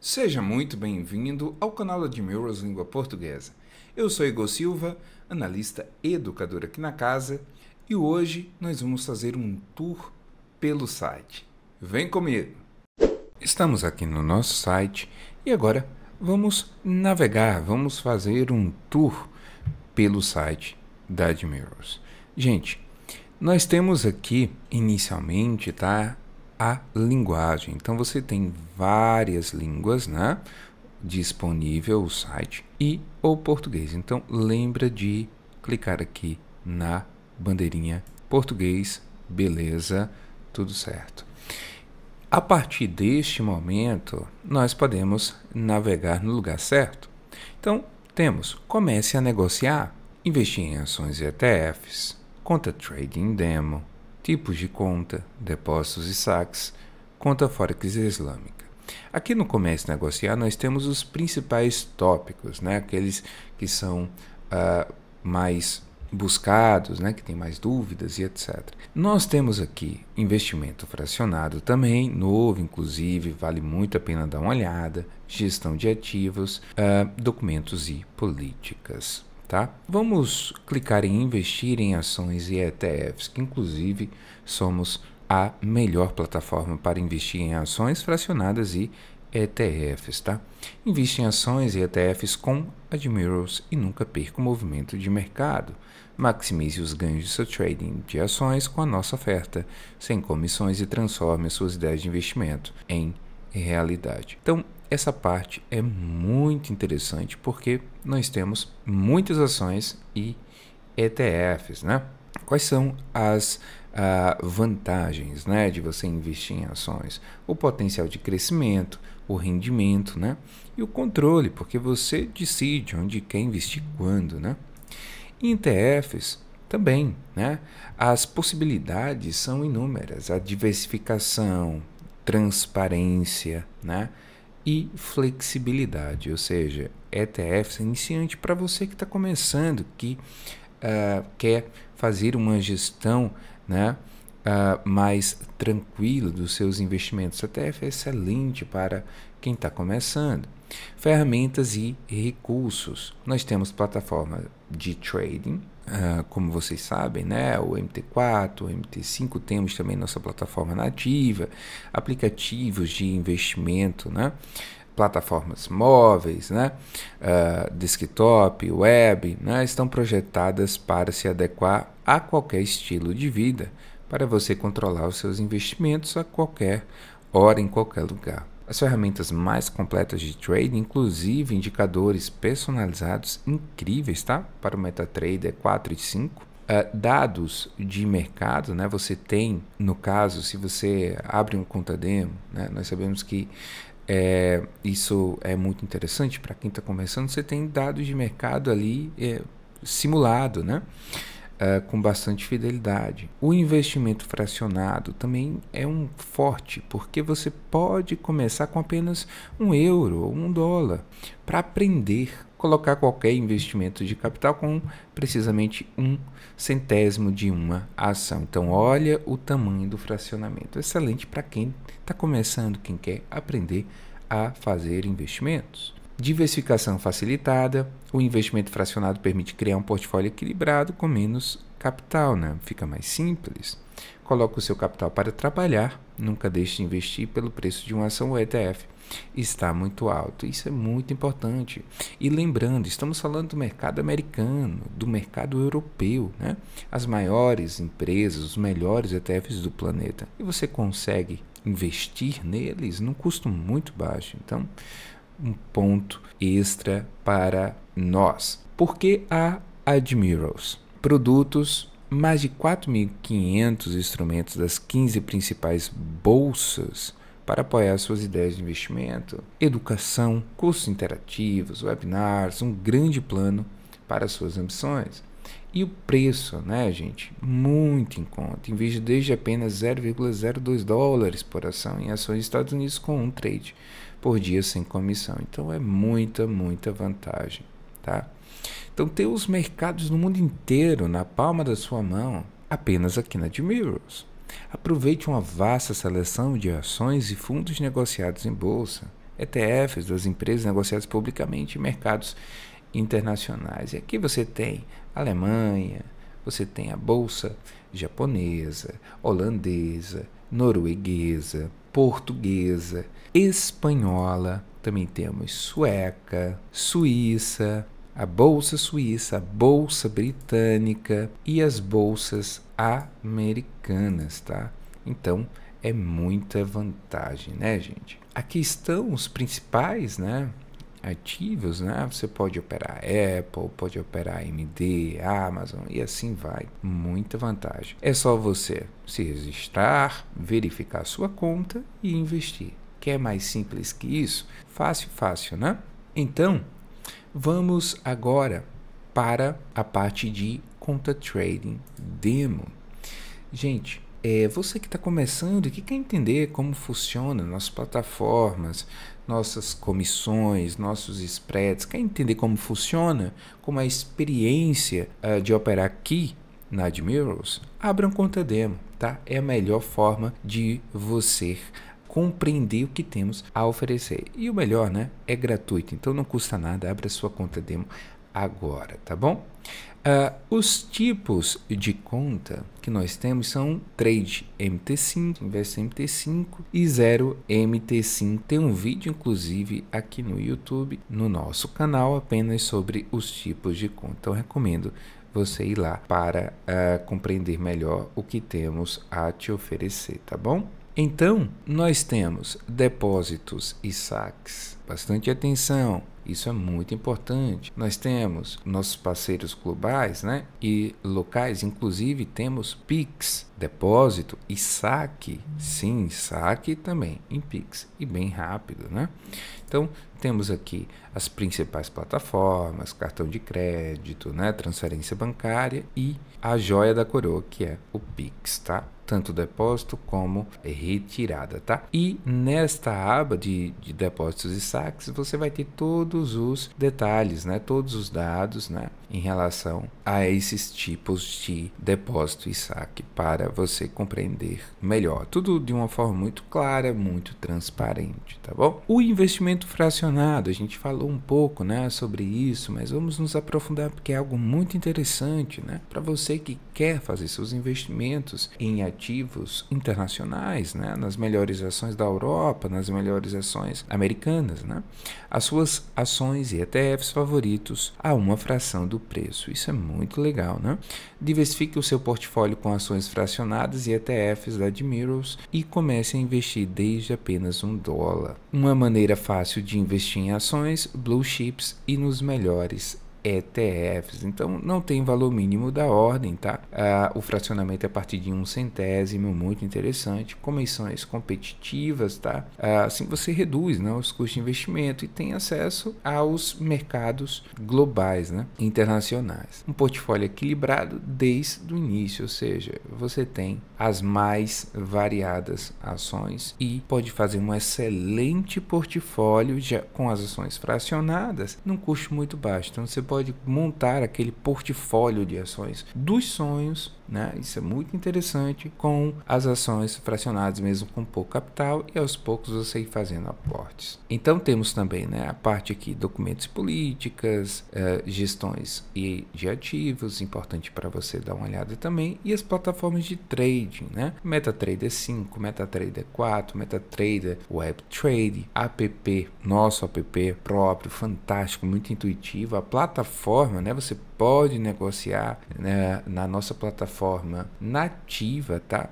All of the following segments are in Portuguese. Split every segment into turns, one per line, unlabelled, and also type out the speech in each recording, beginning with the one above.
Seja muito bem-vindo ao canal Admirals Língua Portuguesa. Eu sou Igor Silva, analista educador aqui na casa, e hoje nós vamos fazer um tour pelo site. Vem comigo! Estamos aqui no nosso site e agora vamos navegar, vamos fazer um tour pelo site da Admirals. Gente, nós temos aqui inicialmente, tá? A linguagem. Então você tem várias línguas, né? Disponível o site e o português. Então lembra de clicar aqui na bandeirinha português, beleza, tudo certo. A partir deste momento, nós podemos navegar no lugar certo. Então, temos comece a negociar investir em ações e ETFs, conta trading demo, tipos de conta, depósitos e saques, conta forex islâmica. Aqui no Comércio Negociar nós temos os principais tópicos, né? aqueles que são uh, mais buscados, né, que tem mais dúvidas e etc. Nós temos aqui investimento fracionado também, novo inclusive, vale muito a pena dar uma olhada, gestão de ativos, uh, documentos e políticas. Tá? Vamos clicar em investir em ações e ETFs, que inclusive somos a melhor plataforma para investir em ações fracionadas e ETFs, tá? Invista em ações e ETFs com Admirals e nunca perca o movimento de mercado. Maximize os ganhos de seu trading de ações com a nossa oferta, sem comissões e transforme suas ideias de investimento em realidade. Então, essa parte é muito interessante porque nós temos muitas ações e ETFs, né? Quais são as uh, vantagens né, de você investir em ações? O potencial de crescimento, o rendimento né? e o controle, porque você decide onde quer investir quando. Né? Em ETFs, também. Né? As possibilidades são inúmeras: a diversificação, transparência, né? e flexibilidade, ou seja, ETFs é iniciante para você que está começando, que uh, quer fazer uma gestão né, uh, mais tranquila dos seus investimentos. ETF é excelente para quem está começando. Ferramentas e recursos. Nós temos plataforma de trading, ah, como vocês sabem, né, o MT4, o MT5, temos também nossa plataforma nativa, aplicativos de investimento, né, plataformas móveis, né, uh, desktop, web, né, estão projetadas para se adequar a qualquer estilo de vida, para você controlar os seus investimentos a qualquer hora, em qualquer lugar. As ferramentas mais completas de trade, inclusive indicadores personalizados incríveis, tá? Para o MetaTrader 4 e 5. Uh, é, dados de mercado, né? Você tem, no caso, se você abre uma conta demo, né? Nós sabemos que é, isso é muito interessante para quem está começando. Você tem dados de mercado ali é, simulado, né? Eh, com bastante fidelidade. O investimento fracionado também é um forte, porque você pode começar com apenas um euro ou um dólar para aprender colocar qualquer investimento de capital com precisamente um centésimo de uma ação. Então, olha o tamanho do fracionamento. Excelente para quem está começando, quem quer aprender a fazer investimentos. Diversificação facilitada, o investimento fracionado permite criar um portfólio equilibrado com menos capital, né? fica mais simples. Coloque o seu capital para trabalhar, nunca deixe de investir pelo preço de uma ação ou ETF. Está muito alto, isso é muito importante. E lembrando, estamos falando do mercado americano, do mercado europeu, né? as maiores empresas, os melhores ETFs do planeta. E você consegue investir neles num custo muito baixo. Então, um ponto extra para nós. Porque a Admirals, produtos mais de 4.500 instrumentos das 15 principais bolsas para apoiar suas ideias de investimento, educação, cursos interativos, webinars, um grande plano para suas ambições. E o preço, né, gente? Muito em conta. Invisto desde apenas 0,02 dólares por ação em ações dos Estados Unidos com um trade por dia sem comissão. Então é muita, muita vantagem, tá? Então ter os mercados no mundo inteiro na palma da sua mão, apenas aqui na Admirals. Aproveite uma vasta seleção de ações e fundos negociados em bolsa, ETFs das empresas negociadas publicamente em mercados internacionais. E aqui você tem Alemanha, você tem a bolsa japonesa, holandesa, norueguesa, portuguesa, espanhola, também temos sueca, suíça, a bolsa suíça, a bolsa britânica e as bolsas americanas, tá? Então é muita vantagem, né, gente? Aqui estão os principais, né? ativos, né? Você pode operar Apple, pode operar AMD, Amazon e assim vai. Muita vantagem. É só você se registrar, verificar sua conta e investir. Quer mais simples que isso? Fácil, fácil, né? Então, vamos agora para a parte de conta trading demo. Gente, é, você que está começando e que quer entender como funcionam nossas plataformas, nossas comissões, nossos spreads, quer entender como funciona, como a experiência uh, de operar aqui na Admirals, abra uma conta demo, tá? É a melhor forma de você compreender o que temos a oferecer. E o melhor, né? É gratuito, então não custa nada. Abra sua conta demo agora, tá bom? Uh, os tipos de conta que nós temos são trade MT5, Invest MT5 e 0 MT5. Tem um vídeo, inclusive, aqui no YouTube, no nosso canal, apenas sobre os tipos de conta. Então, eu recomendo você ir lá para uh, compreender melhor o que temos a te oferecer, tá bom? Então, nós temos depósitos e saques. Bastante atenção isso é muito importante. Nós temos nossos parceiros globais né, e locais, inclusive temos PIX, depósito e saque. Sim, saque também em PIX e bem rápido. Né? Então, temos aqui as principais plataformas, cartão de crédito, né, transferência bancária e a joia da coroa, que é o PIX. Tá? tanto depósito como retirada, tá? E nesta aba de, de depósitos e saques, você vai ter todos os detalhes, né? Todos os dados, né? Em relação a esses tipos de depósito e saque para você compreender melhor. Tudo de uma forma muito clara, muito transparente, tá bom? O investimento fracionado, a gente falou um pouco, né, sobre isso, mas vamos nos aprofundar porque é algo muito interessante, né? Para você que quer fazer seus investimentos em ativos ativos internacionais, né? nas melhores ações da Europa, nas melhores ações americanas. Né? As suas ações e ETFs favoritos a uma fração do preço. Isso é muito legal. Né? Diversifique o seu portfólio com ações fracionadas e ETFs da Admirals e comece a investir desde apenas um dólar. Uma maneira fácil de investir em ações, blue chips e nos melhores ETFs. Então não tem valor mínimo da ordem, tá? Ah, o fracionamento é a partir de um centésimo, muito interessante. Comissões competitivas, tá? Ah, assim você reduz né, os custos de investimento e tem acesso aos mercados globais, né, internacionais. Um portfólio equilibrado desde o início, ou seja, você tem as mais variadas ações e pode fazer um excelente portfólio já com as ações fracionadas num custo muito baixo. Então você pode pode montar aquele portfólio de ações dos sonhos, né? Isso é muito interessante com as ações fracionadas mesmo com pouco capital e aos poucos você ir fazendo aportes. Então temos também, né, a parte aqui documentos políticas, eh, gestões e de ativos, importante para você dar uma olhada também, e as plataformas de trading, né? MetaTrader 5, MetaTrader 4, MetaTrader Web Trade, app, nosso app próprio, fantástico, muito intuitivo, a plataforma plataforma, né? Você pode negociar né, na nossa plataforma nativa, tá?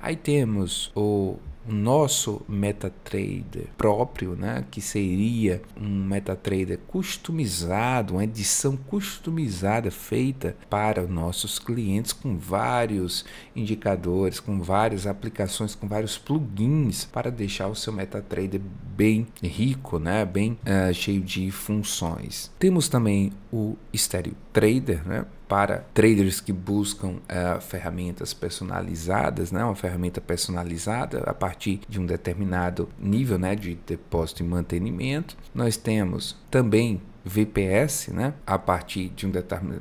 Aí temos o nosso MetaTrader próprio, né, que seria um MetaTrader customizado, uma edição customizada feita para os nossos clientes com vários indicadores, com várias aplicações, com vários plugins para deixar o seu MetaTrader bem rico, né, bem uh, cheio de funções. Temos também o Stereo Trader, né, para traders que buscam eh, ferramentas personalizadas, né? uma ferramenta personalizada a partir de um determinado nível né? de depósito e mantenimento. Nós temos também VPS, né? A partir de um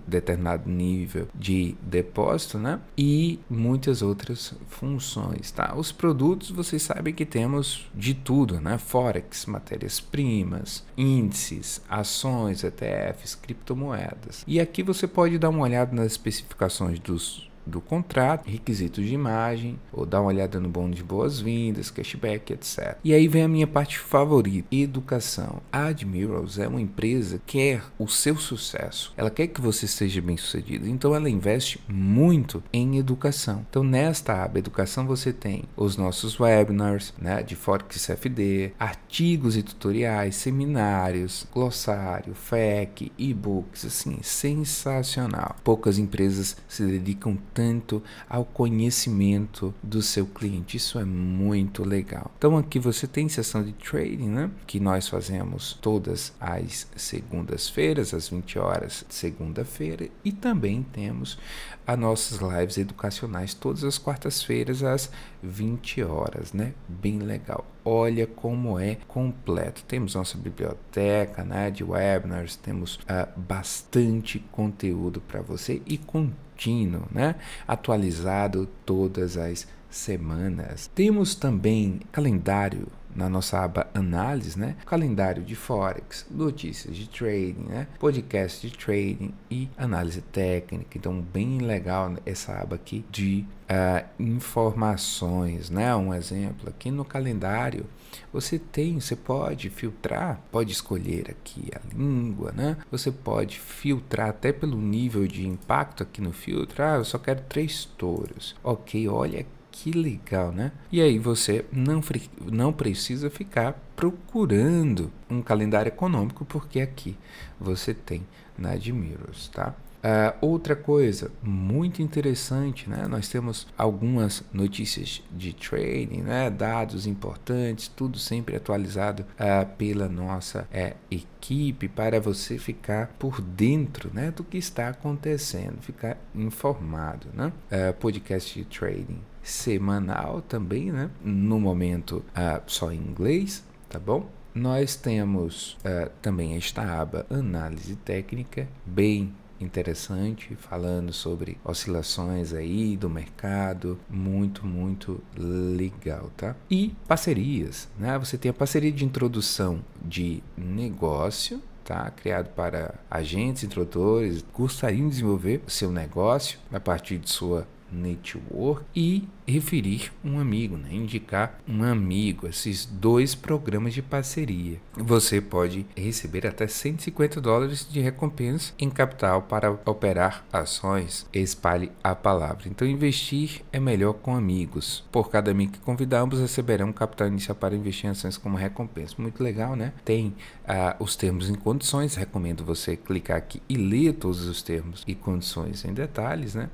determinado nível de depósito, né? E muitas outras funções, tá? Os produtos, vocês sabem que temos de tudo, né? Forex, matérias-primas, índices, ações, ETFs, criptomoedas. E aqui você pode dar uma olhada nas especificações dos do contrato, requisitos de imagem, ou dar uma olhada no bônus de boas-vindas, cashback, etc. E aí vem a minha parte favorita, educação. A Admirals é uma empresa que quer o seu sucesso, ela quer que você seja bem-sucedido, então ela investe muito em educação. Então nesta aba educação você tem os nossos webinars, né, de Forex CFD, artigos e tutoriais, seminários, glossário, FAQ, e-books, assim, sensacional. Poucas empresas se dedicam tanto ao conhecimento do seu cliente. Isso é muito legal. Então aqui você tem sessão de trading, né? Que nós fazemos todas as segundas-feiras, às 20 horas, segunda-feira, e também temos as nossas lives educacionais todas as quartas-feiras às 20 horas, né? Bem legal olha como é completo. Temos nossa biblioteca né, de webinars, temos ah, bastante conteúdo para você e contínuo, né? atualizado todas as semanas. Temos também calendário na nossa aba análise, né? Calendário de Forex, notícias de trading, né? Podcast de trading e análise técnica. Então, bem legal né, essa aba aqui de uh, informações, né? Um exemplo aqui no calendário você tem, você pode filtrar, pode escolher aqui a língua, né? Você pode filtrar até pelo nível de impacto aqui no filtro. Ah, eu só quero três touros. Ok, olha que legal, né? E aí você não, não precisa ficar procurando um calendário econômico, porque aqui você tem na Admirals, tá? Uh, outra coisa muito interessante, né? Nós temos algumas notícias de trading, né? Dados importantes, tudo sempre atualizado uh, pela nossa é, equipe para você ficar por dentro, né? Do que está acontecendo, ficar informado, né? Ah, podcast de trading semanal também, né? No momento uh, só em inglês, tá bom? Nós temos uh, também esta aba análise técnica, bem interessante, falando sobre oscilações aí do mercado, muito, muito legal, tá? E parcerias, né? Você tem a parceria de introdução de negócio, Tá? criado para agentes, introdutores, gostariam de desenvolver o seu negócio a partir de sua network e referir um amigo, né? indicar um amigo, esses dois programas de parceria. Você pode receber até 150 dólares de recompensa em capital para operar ações. Espalhe a palavra. Então, investir é melhor com amigos. Por cada amigo que convidamos, receberão um capital inicial para investir em ações como recompensa. Muito legal, né? Tem uh, os termos e condições. Recomendo você clicar aqui e ler todos os termos e condições em detalhes, né?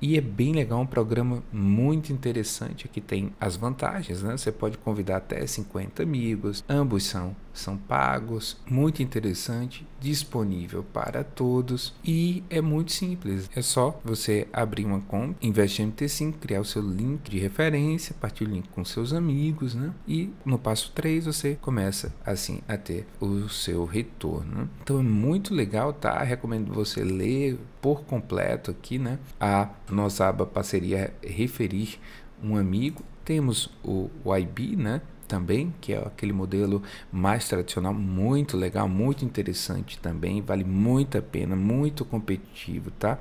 E é bem legal, um programa muito muito interessante, aqui é tem as vantagens, né? Você pode convidar até 50 amigos, ambos são são pagos, muito interessante, disponível para todos e é muito simples. É só você abrir uma conta, investir MT5, criar o seu link de referência, partir o link com seus amigos, né? E no passo 3 você começa assim a ter o seu retorno. Então é muito legal, tá? Recomendo você ler por completo aqui, né? A nossa aba parceria referir um amigo. Temos o, YB, né? também, que é aquele modelo mais tradicional, muito legal, muito interessante também, vale muito a pena, muito competitivo, tá?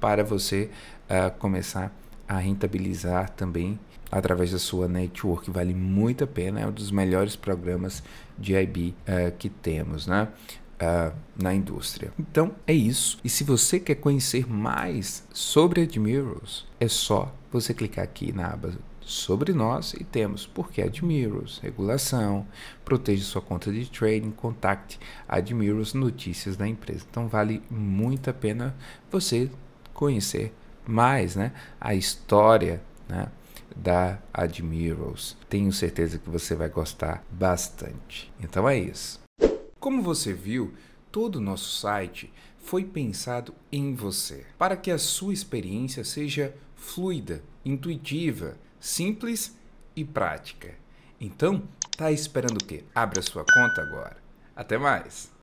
Para você uh, começar a rentabilizar também através da sua network, vale muito a pena, é um dos melhores programas de IB uh, ah, que temos, né? Uh, na indústria. Então é isso. E se você quer conhecer mais sobre Admirals, é só você clicar aqui na aba sobre nós e temos porque Admirals, regulação, proteja sua conta de trading, contacte Admirals Notícias da empresa. Então vale muito a pena você conhecer mais né, a história né, da Admirals. Tenho certeza que você vai gostar bastante. Então é isso. Como você viu, todo o nosso site foi pensado em você, para que a sua experiência seja fluida, intuitiva simples e prática. Então, tá esperando o quê? Abra sua conta agora. Até mais!